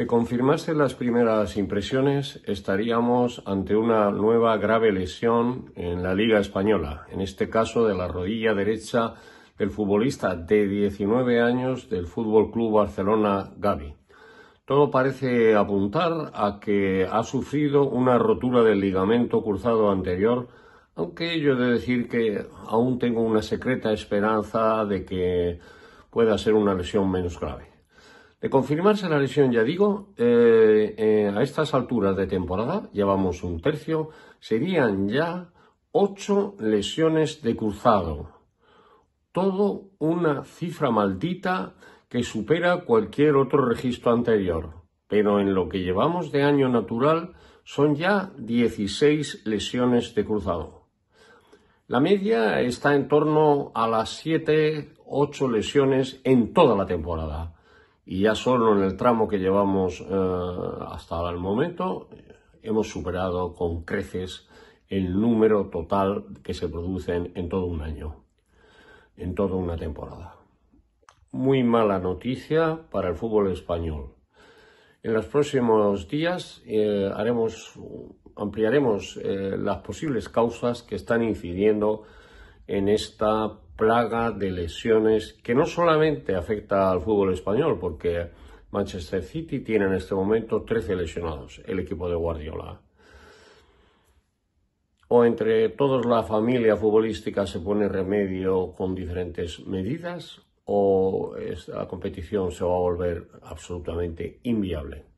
De confirmarse las primeras impresiones, estaríamos ante una nueva grave lesión en la Liga Española, en este caso de la rodilla derecha del futbolista de 19 años del Fútbol Club Barcelona Gaby. Todo parece apuntar a que ha sufrido una rotura del ligamento cruzado anterior, aunque yo he de decir que aún tengo una secreta esperanza de que pueda ser una lesión menos grave. De confirmarse la lesión, ya digo, eh, eh, a estas alturas de temporada, llevamos un tercio, serían ya ocho lesiones de cruzado. Todo una cifra maldita que supera cualquier otro registro anterior. Pero en lo que llevamos de año natural son ya 16 lesiones de cruzado. La media está en torno a las 7, 8 lesiones en toda la temporada y ya solo en el tramo que llevamos eh, hasta el momento hemos superado con creces el número total que se producen en todo un año, en toda una temporada. Muy mala noticia para el fútbol español. En los próximos días eh, haremos, ampliaremos eh, las posibles causas que están incidiendo en esta plaga de lesiones que no solamente afecta al fútbol español, porque Manchester City tiene en este momento 13 lesionados, el equipo de Guardiola. O entre todos la familia futbolística se pone remedio con diferentes medidas, o la competición se va a volver absolutamente inviable.